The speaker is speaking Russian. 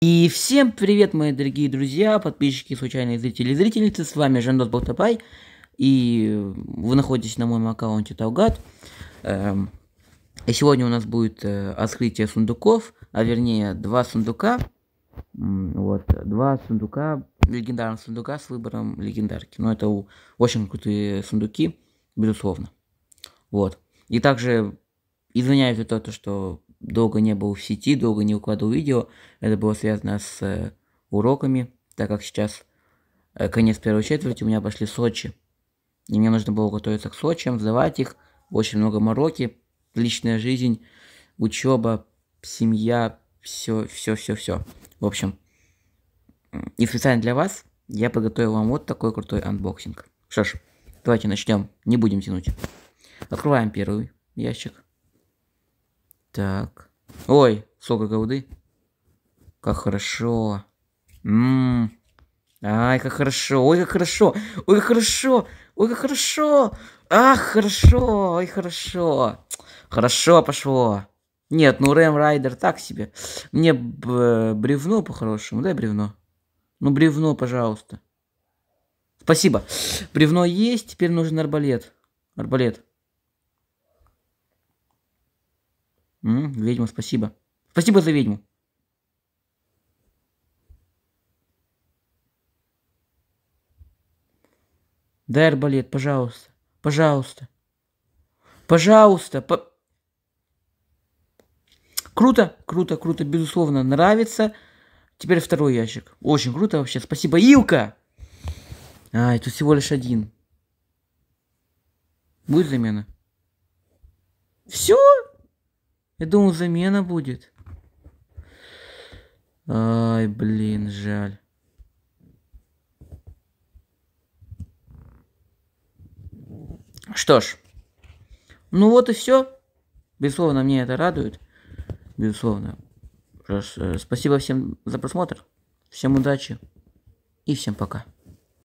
И всем привет, мои дорогие друзья, подписчики, случайные зрители и зрительницы. С вами Жандос Балтапай. И вы находитесь на моем аккаунте Талгат. Эм, и сегодня у нас будет э, открытие сундуков, а вернее два сундука. Вот, два сундука, легендарных сундука с выбором легендарки. Но ну, это очень крутые сундуки, безусловно. Вот. И также извиняюсь за то, что долго не был в сети, долго не укладывал видео. Это было связано с э, уроками, так как сейчас э, конец первой четверти, у меня пошли Сочи. И мне нужно было готовиться к Сочи, сдавать их. Очень много мороки, личная жизнь, учеба, семья, все, все, все, все. В общем, и специально для вас я подготовил вам вот такой крутой анбоксинг. Что ж, давайте начнем, не будем тянуть. Открываем первый ящик. Так. Ой, сколько голды. Как хорошо. Ммм. Ай, как хорошо. Ой, как хорошо. Ой, как хорошо. Ой, как хорошо. Ах, хорошо. Ой, хорошо. Хорошо пошло. Нет, ну Рэм Райдер так себе. Мне бревно по-хорошему. Дай бревно. Ну, бревно, пожалуйста. Спасибо. Бревно есть, теперь нужен арбалет. Арбалет. М -м, ведьма, спасибо. Спасибо за ведьму. Дай арбалет, пожалуйста. Пожалуйста. Пожалуйста. По... Круто, круто, круто, безусловно, нравится. Теперь второй ящик. Очень круто вообще. Спасибо, Илка! А, и тут всего лишь один. Будет замена? Все? Я думал, замена будет. Ай, блин, жаль. Что ж, ну вот и все. Безусловно, мне это радует. Безусловно. Э, спасибо всем за просмотр. Всем удачи и всем пока.